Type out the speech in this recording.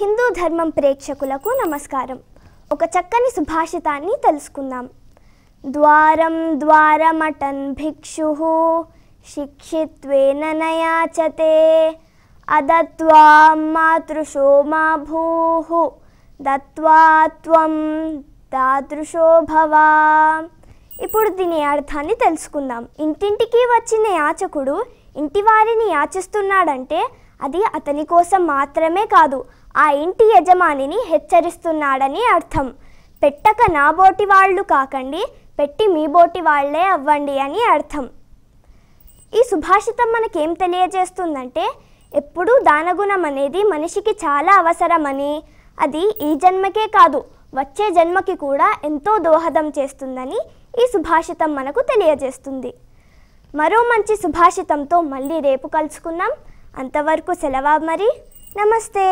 హిందూ ధర్మం ప్రేక్షకులకు నమస్కారం ఒక చక్కని సుభాషితాన్ని తెలుసుకుందాం ద్వారం ద్వారమటన్ భిక్షు శిక్షిత్వేన నయాచతే అదత్వాం మాతృశో మా భూ దత్వాత్వం దాదృశో భవా ఇప్పుడు దీని అర్థాన్ని తెలుసుకుందాం ఇంటింటికి వచ్చిన యాచకుడు ఇంటివారిని యాచిస్తున్నాడంటే అది అతని కోసం మాత్రమే కాదు ఆ ఇంటి యజమానిని హెచ్చరిస్తున్నాడని అర్థం పెట్టక నా బోటి వాళ్ళు కాకండి పెట్టి మీ బోటి వాళ్లే అవ్వండి అని అర్థం ఈ సుభాషితం మనకేం తెలియజేస్తుందంటే ఎప్పుడూ దానగుణం అనేది మనిషికి చాలా అవసరమని అది ఈ జన్మకే కాదు వచ్చే జన్మకి కూడా ఎంతో దోహదం చేస్తుందని ఈ సుభాషితం మనకు తెలియజేస్తుంది మరో మంచి సుభాషితంతో మళ్ళీ రేపు కలుసుకుందాం అంతవరకు సెలవు మరి నమస్తే